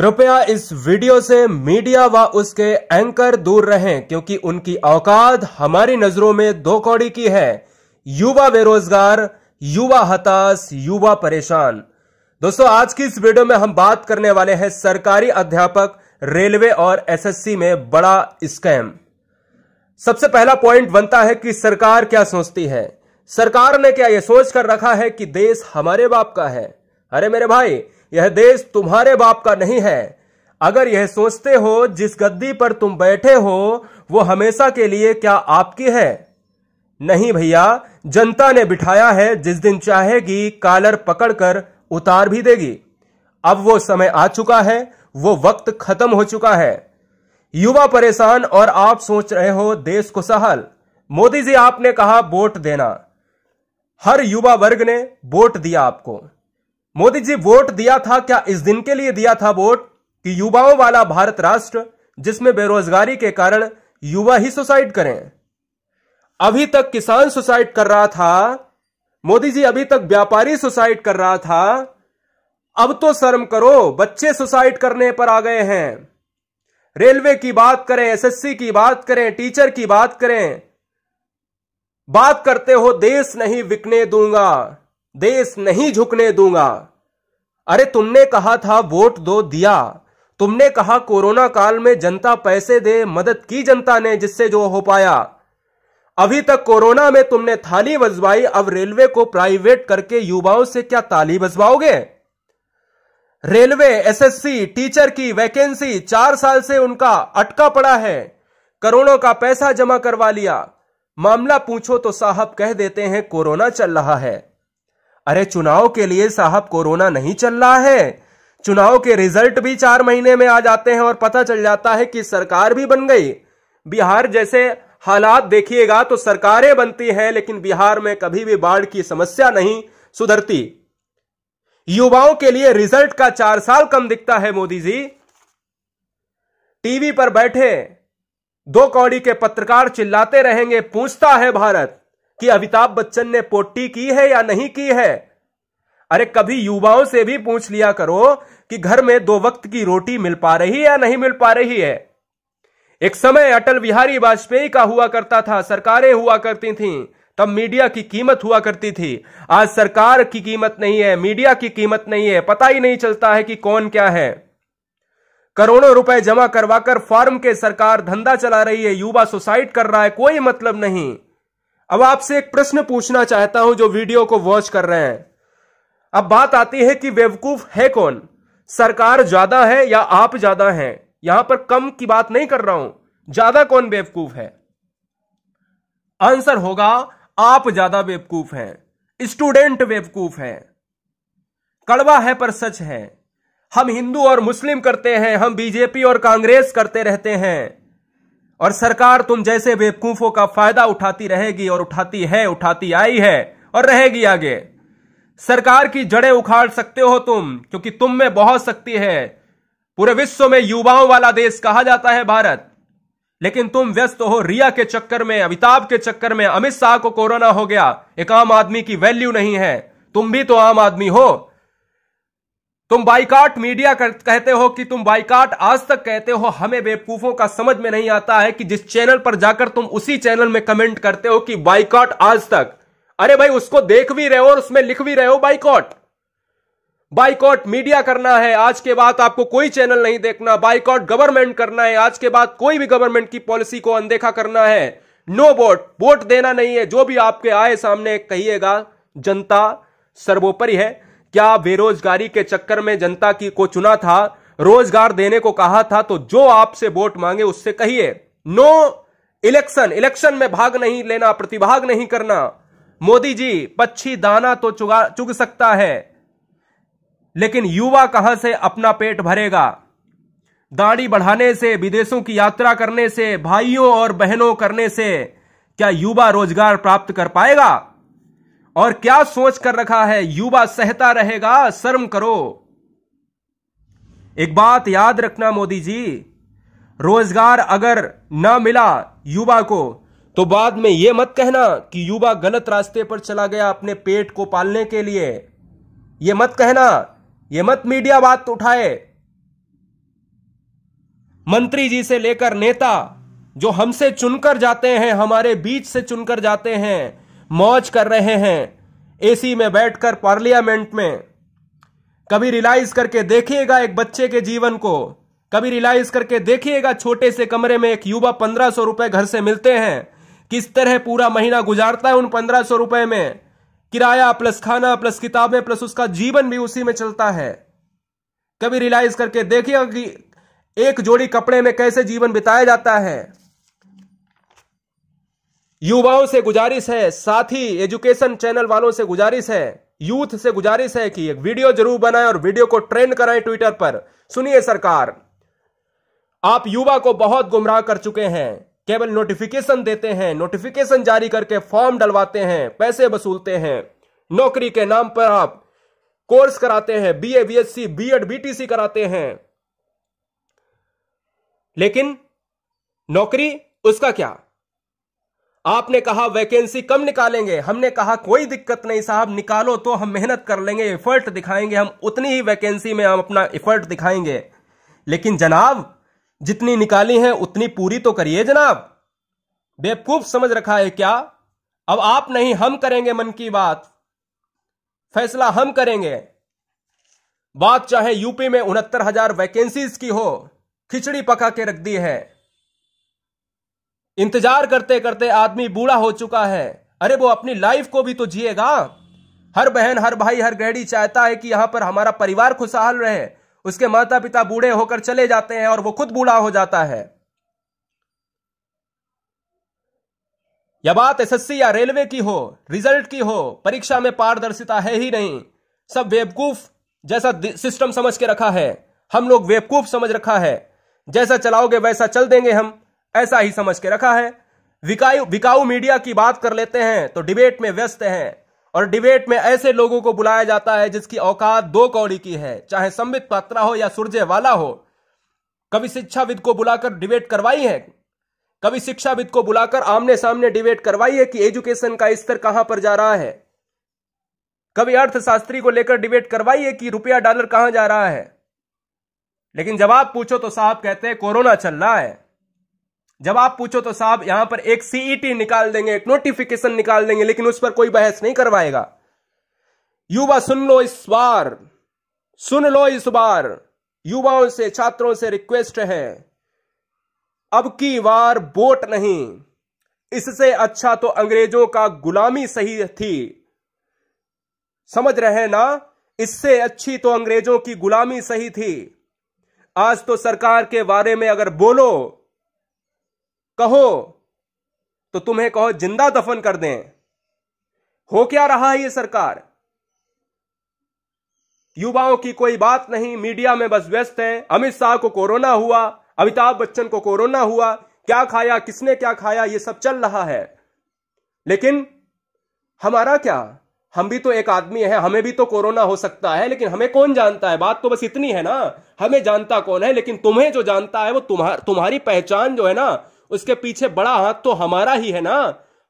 कृपया इस वीडियो से मीडिया व उसके एंकर दूर रहें क्योंकि उनकी औकात हमारी नजरों में दो कौड़ी की है युवा बेरोजगार युवा हताश युवा परेशान दोस्तों आज की इस वीडियो में हम बात करने वाले हैं सरकारी अध्यापक रेलवे और एसएससी में बड़ा स्कैम सबसे पहला पॉइंट बनता है कि सरकार क्या सोचती है सरकार ने क्या यह सोच कर रखा है कि देश हमारे बाप का है अरे मेरे भाई यह देश तुम्हारे बाप का नहीं है अगर यह सोचते हो जिस गद्दी पर तुम बैठे हो वो हमेशा के लिए क्या आपकी है नहीं भैया जनता ने बिठाया है जिस दिन चाहेगी कालर पकड़कर उतार भी देगी अब वो समय आ चुका है वो वक्त खत्म हो चुका है युवा परेशान और आप सोच रहे हो देश को सहल मोदी जी आपने कहा वोट देना हर युवा वर्ग ने वोट दिया आपको मोदी जी वोट दिया था क्या इस दिन के लिए दिया था वोट कि युवाओं वाला भारत राष्ट्र जिसमें बेरोजगारी के कारण युवा ही सुसाइड करें अभी तक किसान सुसाइड कर रहा था मोदी जी अभी तक व्यापारी सुसाइड कर रहा था अब तो शर्म करो बच्चे सुसाइड करने पर आ गए हैं रेलवे की बात करें एसएससी की बात करें टीचर की बात करें बात करते हो देश नहीं विकने दूंगा देश नहीं झुकने दूंगा अरे तुमने कहा था वोट दो दिया तुमने कहा कोरोना काल में जनता पैसे दे मदद की जनता ने जिससे जो हो पाया अभी तक कोरोना में तुमने थाली बजवाई अब रेलवे को प्राइवेट करके युवाओं से क्या ताली बजवाओगे रेलवे एसएससी टीचर की वैकेंसी चार साल से उनका अटका पड़ा है करोड़ों का पैसा जमा करवा लिया मामला पूछो तो साहब कह देते हैं कोरोना चल रहा है अरे चुनाव के लिए साहब कोरोना नहीं चल रहा है चुनाव के रिजल्ट भी चार महीने में आ जाते हैं और पता चल जाता है कि सरकार भी बन गई बिहार जैसे हालात देखिएगा तो सरकारें बनती हैं लेकिन बिहार में कभी भी बाढ़ की समस्या नहीं सुधरती युवाओं के लिए रिजल्ट का चार साल कम दिखता है मोदी जी टीवी पर बैठे दो कौड़ी के पत्रकार चिल्लाते रहेंगे पूछता है भारत कि अमिताभ बच्चन ने पोटी की है या नहीं की है अरे कभी युवाओं से भी पूछ लिया करो कि घर में दो वक्त की रोटी मिल पा रही या नहीं मिल पा रही है एक समय अटल बिहारी वाजपेयी का हुआ करता था सरकारें हुआ करती थीं तब मीडिया की कीमत हुआ करती थी आज सरकार की कीमत नहीं है मीडिया की कीमत नहीं है पता ही नहीं चलता है कि कौन क्या है करोड़ों रुपए जमा करवाकर फार्म के सरकार धंधा चला रही है युवा सुसाइड कर रहा है कोई मतलब नहीं अब आपसे एक प्रश्न पूछना चाहता हूं जो वीडियो को वॉच कर रहे हैं अब बात आती है कि बेवकूफ है कौन सरकार ज्यादा है या आप ज्यादा हैं यहां पर कम की बात नहीं कर रहा हूं ज्यादा कौन बेवकूफ है आंसर होगा आप ज्यादा बेवकूफ हैं स्टूडेंट बेवकूफ हैं कड़वा है पर सच है हम हिंदू और मुस्लिम करते हैं हम बीजेपी और कांग्रेस करते रहते हैं और सरकार तुम जैसे बेवकूफों का फायदा उठाती रहेगी और उठाती है उठाती आई है और रहेगी आगे सरकार की जड़ें उखाड़ सकते हो तुम क्योंकि तुम में बहुत शक्ति है पूरे विश्व में युवाओं वाला देश कहा जाता है भारत लेकिन तुम व्यस्त हो रिया के चक्कर में अमिताभ के चक्कर में अमित शाह को कोरोना हो गया एक आम आदमी की वैल्यू नहीं है तुम भी तो आम आदमी हो तुम बाइकाट मीडिया कहते हो कि तुम बाइकाट आज तक कहते हो हमें बेवकूफों का समझ में नहीं आता है कि जिस चैनल पर जाकर तुम उसी चैनल में कमेंट करते हो कि बाइकाट आज तक अरे भाई उसको देख भी रहे हो और उसमें लिख भी रहे हो बाइकॉट बाइकॉट मीडिया करना है आज के बाद आपको कोई चैनल नहीं देखना बाइकॉट गवर्नमेंट करना है आज के बाद कोई भी गवर्नमेंट की पॉलिसी को अनदेखा करना है नो वोट वोट देना नहीं है जो भी आपके आए सामने कहिएगा जनता सर्वोपरि है क्या बेरोजगारी के चक्कर में जनता की को चुना था रोजगार देने को कहा था तो जो आपसे वोट मांगे उससे कहिए नो इलेक्शन इलेक्शन में भाग नहीं लेना प्रतिभाग नहीं करना मोदी जी पक्षी दाना तो चुगा चुग सकता है लेकिन युवा कहां से अपना पेट भरेगा दाढ़ी बढ़ाने से विदेशों की यात्रा करने से भाइयों और बहनों करने से क्या युवा रोजगार प्राप्त कर पाएगा और क्या सोच कर रखा है युवा सहता रहेगा शर्म करो एक बात याद रखना मोदी जी रोजगार अगर ना मिला युवा को तो बाद में यह मत कहना कि युवा गलत रास्ते पर चला गया अपने पेट को पालने के लिए यह मत कहना यह मत मीडिया बात उठाए मंत्री जी से लेकर नेता जो हमसे चुनकर जाते हैं हमारे बीच से चुनकर जाते हैं मौज कर रहे हैं एसी में बैठकर पार्लियामेंट में कभी रिलाइज करके देखिएगा एक बच्चे के जीवन को कभी रिलाइज करके देखिएगा छोटे से कमरे में एक युवा पंद्रह सौ रुपए घर से मिलते हैं किस तरह पूरा महीना गुजारता है उन पंद्रह सौ रुपए में किराया प्लस खाना प्लस किताबें प्लस उसका जीवन भी उसी में चलता है कभी रियलाइज करके देखिए कि एक जोड़ी कपड़े में कैसे जीवन बिताया जाता है युवाओं से गुजारिश है साथ ही एजुकेशन चैनल वालों से गुजारिश है यूथ से गुजारिश है कि एक वीडियो जरूर बनाए और वीडियो को ट्रेंड कराएं ट्विटर पर सुनिए सरकार आप युवा को बहुत गुमराह कर चुके हैं केवल नोटिफिकेशन देते हैं नोटिफिकेशन जारी करके फॉर्म डलवाते हैं पैसे वसूलते हैं नौकरी के नाम पर आप कोर्स कराते हैं B A B S C B Ed B कराते हैं लेकिन नौकरी उसका क्या आपने कहा वैकेंसी कम निकालेंगे हमने कहा कोई दिक्कत नहीं साहब निकालो तो हम मेहनत कर लेंगे इफर्ट दिखाएंगे हम उतनी ही वैकेंसी में हम अपना इफर्ट दिखाएंगे लेकिन जनाब जितनी निकाली है उतनी पूरी तो करिए जनाब बेवकूफ समझ रखा है क्या अब आप नहीं हम करेंगे मन की बात फैसला हम करेंगे बात चाहे यूपी में उनहत्तर हजार वैकेंसीज की हो खिचड़ी पका के रख दी है इंतजार करते करते आदमी बूढ़ा हो चुका है अरे वो अपनी लाइफ को भी तो जिएगा हर बहन हर भाई हर गृहणी चाहता है कि यहां पर हमारा परिवार खुशहाल रहे उसके माता पिता बूढ़े होकर चले जाते हैं और वो खुद बूढ़ा हो जाता है यह बात एसएससी या रेलवे की हो रिजल्ट की हो परीक्षा में पारदर्शिता है ही नहीं सब वेबकूफ जैसा सिस्टम समझ के रखा है हम लोग वेबकूफ समझ रखा है जैसा चलाओगे वैसा चल देंगे हम ऐसा ही समझ के रखा है विकाऊ मीडिया की बात कर लेते हैं तो डिबेट में व्यस्त हैं और डिबेट में ऐसे लोगों को बुलाया जाता है जिसकी औकात दो कौड़ी की है चाहे संबित पात्रा हो या सुरजे वाला हो कभी शिक्षाविद को बुलाकर डिबेट करवाई है कभी शिक्षाविद को बुलाकर आमने सामने डिबेट करवाई है कि एजुकेशन का स्तर कहां पर जा रहा है कभी अर्थशास्त्री को लेकर डिबेट करवाई है कि रुपया डॉलर कहां जा रहा है लेकिन जवाब पूछो तो साहब कहते हैं कोरोना चल रहा है जब आप पूछो तो साहब यहां पर एक सीईटी e निकाल देंगे एक नोटिफिकेशन निकाल देंगे लेकिन उस पर कोई बहस नहीं करवाएगा युवा सुन लो इस बार सुन लो इस बार युवाओं से छात्रों से रिक्वेस्ट है अब की बार वोट नहीं इससे अच्छा तो अंग्रेजों का गुलामी सही थी समझ रहे ना इससे अच्छी तो अंग्रेजों की गुलामी सही थी आज तो सरकार के बारे में अगर बोलो कहो तो तुम्हें कहो जिंदा दफन कर दें हो क्या रहा है ये सरकार युवाओं की कोई बात नहीं मीडिया में बस व्यस्त है अमित शाह को कोरोना हुआ अमिताभ बच्चन को कोरोना हुआ क्या खाया किसने क्या खाया ये सब चल रहा है लेकिन हमारा क्या हम भी तो एक आदमी है हमें भी तो कोरोना हो सकता है लेकिन हमें कौन जानता है बात तो बस इतनी है ना हमें जानता कौन है लेकिन तुम्हें जो जानता है वो तुम्हार तुम्हारी पहचान जो है ना उसके पीछे बड़ा हाथ तो हमारा ही है ना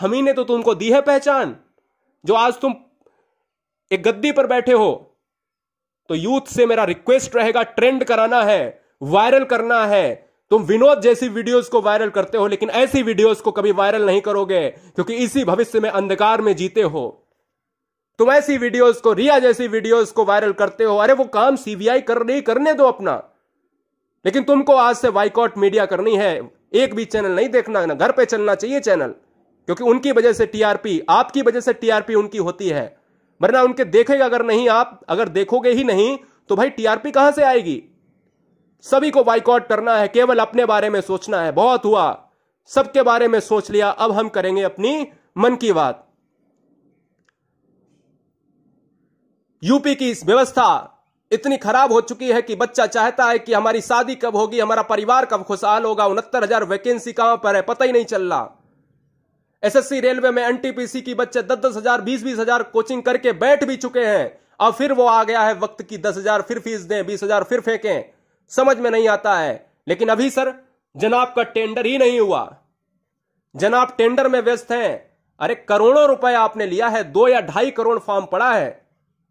हम ही ने तो तुमको दी है पहचान जो आज तुम एक गद्दी पर बैठे हो तो यूथ से मेरा रिक्वेस्ट रहेगा ट्रेंड कराना है वायरल करना है तुम विनोद जैसी वीडियोस को वायरल करते हो लेकिन ऐसी वीडियोस को कभी वायरल नहीं करोगे क्योंकि इसी भविष्य में अंधकार में जीते हो तुम ऐसी वीडियोस को रिया जैसी वीडियोस को वायरल करते हो अरे वो काम सीबीआई कर रही करने दो अपना लेकिन तुमको आज से वाइकआउट मीडिया करनी है एक भी चैनल नहीं देखना है ना घर पे चलना चाहिए चैनल क्योंकि उनकी वजह से टीआरपी आपकी वजह से टीआरपी उनकी होती है वरना उनके देखेगा अगर नहीं आप अगर देखोगे ही नहीं तो भाई टीआरपी कहां से आएगी सभी को बाइकआउट करना है केवल अपने बारे में सोचना है बहुत हुआ सबके बारे में सोच लिया अब हम करेंगे अपनी मन की बात यूपी की इस व्यवस्था इतनी खराब हो चुकी है कि बच्चा चाहता है कि हमारी शादी कब होगी हमारा परिवार कब खुशहाल होगा उनहत्तर हजार वैकेंसी कहां पर है पता ही नहीं चल रहा एसएससी रेलवे में एनटीपीसी की बच्चे दस दस हजार बीस बीस हजार कोचिंग करके बैठ भी चुके हैं अब फिर वो आ गया है वक्त की दस हजार फिर फीस दें बीस हजार फिर फेंकें समझ में नहीं आता है लेकिन अभी सर जनाब का टेंडर ही नहीं हुआ जनाब टेंडर में व्यस्त हैं अरे करोड़ों रुपए आपने लिया है दो या ढाई करोड़ फॉर्म पड़ा है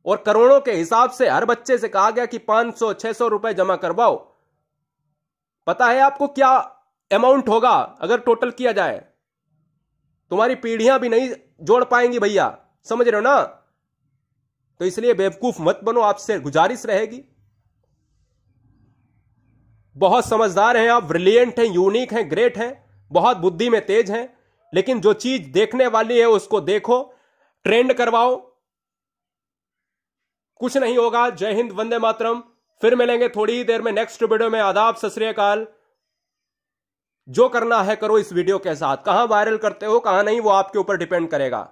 और करोड़ों के हिसाब से हर बच्चे से कहा गया कि 500 600 रुपए जमा करवाओ पता है आपको क्या अमाउंट होगा अगर टोटल किया जाए तुम्हारी पीढ़ियां भी नहीं जोड़ पाएंगी भैया समझ रहे हो ना तो इसलिए बेवकूफ मत बनो आपसे गुजारिश रहेगी बहुत समझदार हैं आप ब्रिलियंट हैं यूनिक हैं ग्रेट हैं बहुत बुद्धि में तेज हैं लेकिन जो चीज देखने वाली है उसको देखो ट्रेंड करवाओ कुछ नहीं होगा जय हिंद वंदे मातरम फिर मिलेंगे थोड़ी ही देर में नेक्स्ट वीडियो में आदाब सत जो करना है करो इस वीडियो के साथ कहां वायरल करते हो कहां नहीं वो आपके ऊपर डिपेंड करेगा